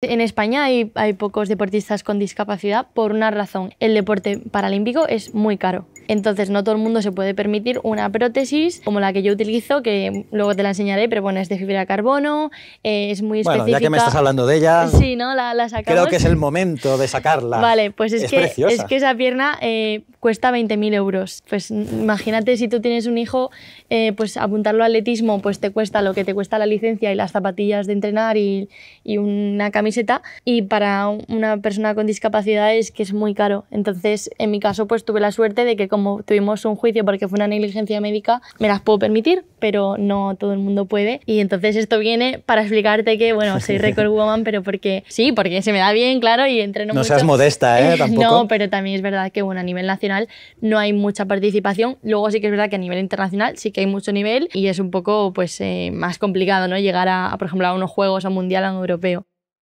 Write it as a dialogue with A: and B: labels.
A: En España hay, hay, pocos deportistas con discapacidad por una razón. El deporte paralímpico es muy caro. Entonces no todo el mundo se puede permitir una prótesis como la que yo utilizo, que luego te la enseñaré, pero bueno, es de fibra de carbono, eh, es muy específica. Bueno, ya que me estás
B: hablando de ella, sí,
A: ¿no? la, sacamos. creo que es el
B: momento de sacarla. Vale, pues es, que, es que esa
A: pierna eh, cuesta 20.000 euros. Pues imagínate si tú tienes un hijo, eh, pues apuntarlo al atletismo pues te cuesta lo que te cuesta la licencia y las zapatillas de entrenar y, y una camisa y para una persona con discapacidad es que es muy caro. Entonces, en mi caso, pues tuve la suerte de que como tuvimos un juicio porque fue una negligencia médica, me las puedo permitir, pero no todo el mundo puede. Y entonces esto viene para explicarte que, bueno, soy record woman, pero porque sí, porque se me da bien, claro, y entreno no mucho. No seas modesta, ¿eh? ¿Tampoco? No, pero también es verdad que, bueno, a nivel nacional no hay mucha participación. Luego sí que es verdad que a nivel internacional sí que hay mucho nivel y es un poco, pues, eh, más complicado, ¿no? Llegar a, por ejemplo, a unos juegos, a un mundial, a un europeo.